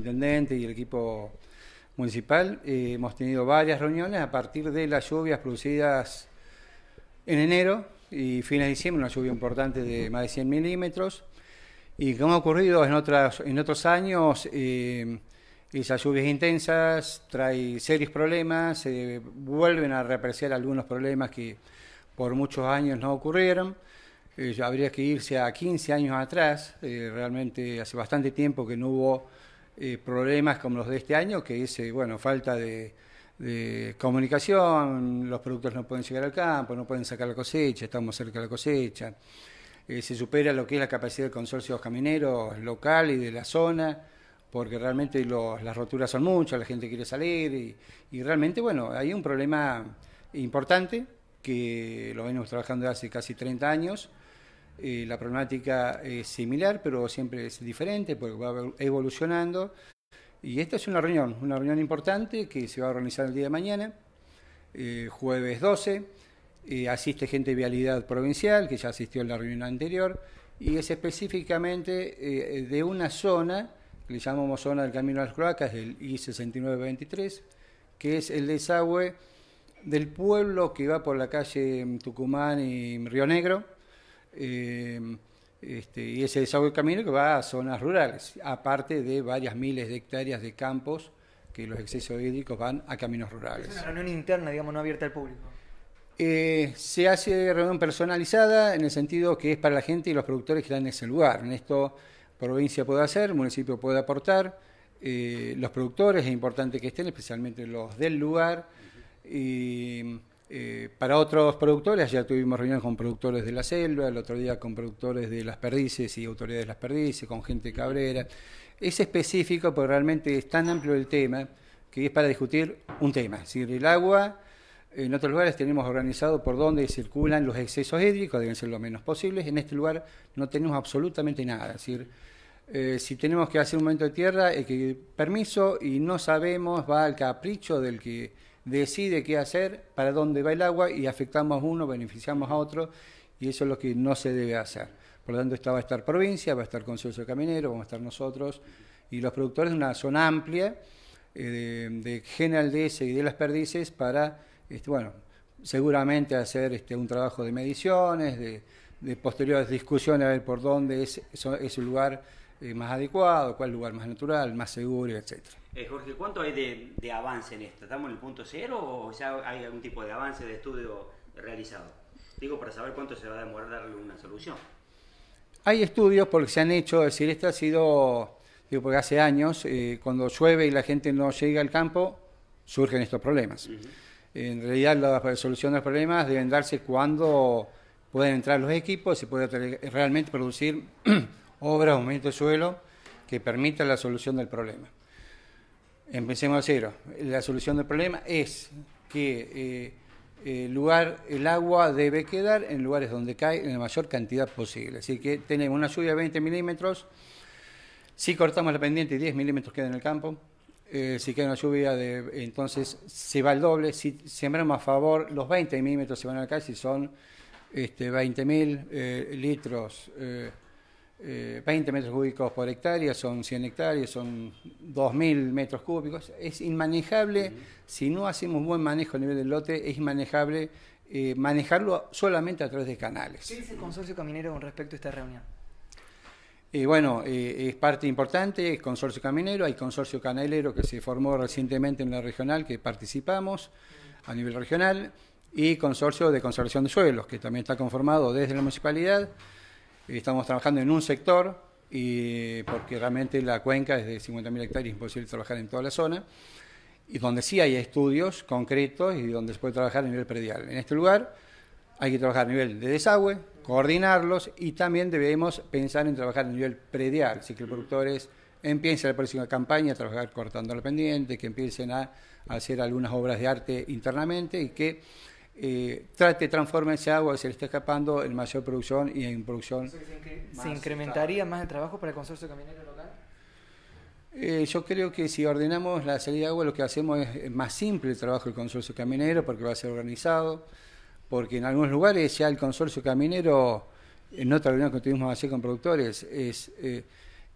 intendente y el equipo municipal. Eh, hemos tenido varias reuniones a partir de las lluvias producidas en enero y fines de diciembre, una lluvia importante de más de 100 milímetros. Y como ha ocurrido en, otras, en otros años, eh, esas lluvias intensas traen serios problemas, se vuelven a reapreciar algunos problemas que por muchos años no ocurrieron. Eh, habría que irse a 15 años atrás, realmente hace bastante tiempo que no hubo eh, problemas como los de este año, que es, eh, bueno, falta de, comunicación, los productos no pueden llegar al campo, no pueden sacar la cosecha, estamos cerca de la cosecha, eh, se supera lo que es la capacidad del consorcio de camineros local y de la zona, porque realmente las roturas son muchas, la gente quiere salir y, realmente, bueno, hay un problema importante que lo venimos trabajando hace casi 30 años eh, la problemática es similar, pero siempre es diferente, porque va evolucionando. Y esta es una reunión, una reunión importante que se va a organizar el día de mañana, eh, jueves 12. Eh, asiste gente de Vialidad Provincial, que ya asistió en la reunión anterior, y es específicamente de una zona, que le llamamos zona del Camino a las Cloacas, del I-6923, que es el desagüe del pueblo que va por la calle mm, Tucumán y Río Negro, Em, este, y ese desagüe de camino que va a zonas rurales, aparte de varias miles de hectáreas de campos que los excesos hídricos van a caminos rurales. Es una reunión interna, digamos, no abierta al público. Eh, se hace reunión personalizada en el sentido que es para la gente y los productores que están en ese lugar. En esto provincia puede hacer, municipio puede aportar, eh, los productores es importante que estén, especialmente los del lugar. Y, eh, para otros productores, ya tuvimos reuniones con productores de la selva, el otro día con productores de las perdices y autoridades de las perdices, con gente cabrera. Es específico porque realmente es tan amplio el tema que es para discutir un tema. Es decir, el agua, en otros lugares tenemos organizado por dónde circulan los excesos hídricos, deben ser lo menos posibles. En este lugar no tenemos absolutamente nada. Es decir, eh, si tenemos que hacer un momento de tierra, el que permiso y no sabemos va al capricho del que decide qué hacer, para dónde va el agua y afectamos a uno, beneficiamos a otro y eso es lo que no se debe hacer. Por lo tanto, esta va a estar provincia, va a estar Consorcio Caminero, vamos a estar nosotros y los productores de una zona amplia eh, de, ese y de las perdices para, este, bueno, seguramente hacer este, un trabajo de mediciones, de, posteriores discusiones a ver por dónde es, es, lugar eh, más adecuado, cuál lugar más natural, más seguro, etc. Eh, Jorge, ¿cuánto hay de, avance en esto? ¿Estamos en el punto cero o ya hay algún tipo de avance de estudio realizado? Digo, para saber cuánto se va a demorar darle una solución. Hay estudios porque se han hecho, es decir, esto ha sido, digo, porque hace años, eh, cuando llueve y la gente no llega al campo, surgen estos problemas. En realidad, la solución de los problemas deben darse cuando pueden entrar los equipos y puede realmente producir obras o de suelo que permita la solución del problema. Empecemos a cero. La solución del problema es que el, eh, eh, lugar, el agua debe quedar en lugares donde cae en la mayor cantidad posible. Así que tenemos una lluvia de 20 milímetros. Si cortamos la pendiente, 10 milímetros queda en el campo. Eh, si queda una lluvia, de, entonces se va al doble. Si sembramos a favor, los 20 milímetros se van a caer, si son este, 20 mil litros 20 eh, metros cúbicos por hectárea, son 100 hectáreas, son 2.000 metros cúbicos. Es inmanejable, si no hacemos buen manejo a nivel del lote, es inmanejable eh, manejarlo solamente a través de canales. ¿Qué dice el consorcio caminero con respecto a esta reunión? Eh, bueno, es parte importante, es consorcio caminero, hay consorcio canalero que se formó recientemente en la regional, que participamos a nivel regional, y consorcio de conservación de suelos, que también está conformado desde la municipalidad estamos trabajando en un sector, y porque realmente la cuenca es de 50.000 hectáreas, es imposible trabajar en toda la zona, y donde sí hay estudios concretos y donde se puede trabajar a nivel predial. En este lugar hay que trabajar a nivel de desagüe, coordinarlos y también debemos pensar en trabajar a nivel predial, si que los productores empiecen la próxima campaña a trabajar cortando la pendiente, que empiecen a hacer algunas obras de arte internamente y que eh, trate transforme ese agua que se le está escapando en mayor producción y en producción. ¿Se, incrementaría más el trabajo para el consorcio caminero local? Eh, yo creo que si ordenamos la salida de agua, lo que hacemos es más simple el trabajo del consorcio caminero porque va a ser organizado, porque en algunos lugares ya el consorcio caminero, en otra reunión que tuvimos hacer con productores, es eh,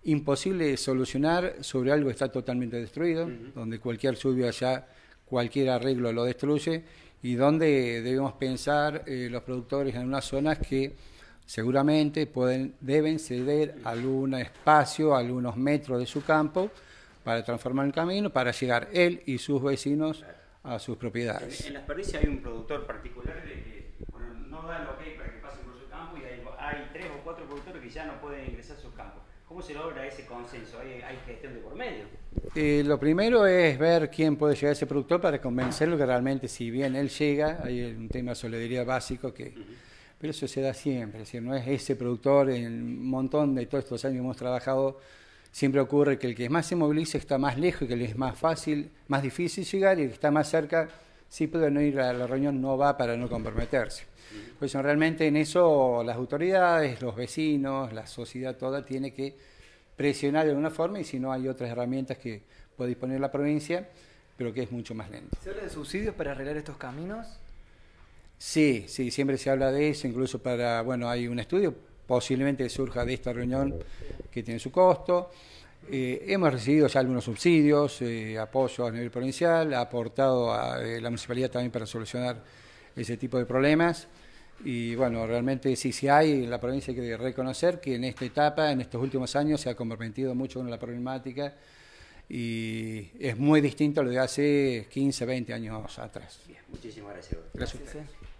imposible solucionar sobre algo que está totalmente destruido, donde cualquier subio allá, cualquier arreglo lo destruye y donde debemos pensar eh, los productores en unas zonas que seguramente pueden, deben ceder algún espacio, algunos metros de su campo para transformar el camino, para llegar él y sus vecinos a sus propiedades. En, las perdices hay un productor particular que no da el ok para que pasen por su campo y hay, hay tres o cuatro productores que ya no pueden ingresar a sus campos. ¿Cómo se logra ese consenso? ¿Hay, gestión de por medio? Eh, lo primero es ver quién puede llegar a ese productor para convencerlo que realmente, si bien él llega, hay un tema de solidaridad básico que. Pero eso se da siempre, Si no es ese productor, en un montón de todos estos años hemos trabajado, siempre ocurre que el que más se moviliza está más lejos y que le es más fácil, más difícil llegar y el que está más cerca sí puede no ir a la reunión, no va para no comprometerse. Pues realmente en eso las autoridades, los vecinos, la sociedad toda tiene que presionar de alguna forma y si no hay otras herramientas que puede disponer la provincia, pero que es mucho más lento. ¿Se habla de subsidios para arreglar estos caminos? Sí, sí, siempre se habla de eso, incluso para, bueno, hay un estudio, posiblemente surja de esta reunión que tiene su costo. Eh, hemos recibido ya algunos subsidios, eh, apoyo a nivel provincial, ha aportado a, eh, la municipalidad también para solucionar ese tipo de problemas. Y bueno, realmente sí, sí hay, en la provincia hay que reconocer que en esta etapa, en estos últimos años, se ha comprometido mucho con la problemática y es muy distinto a lo de hace 15, 20 años atrás. muchísimas Gracias. gracias.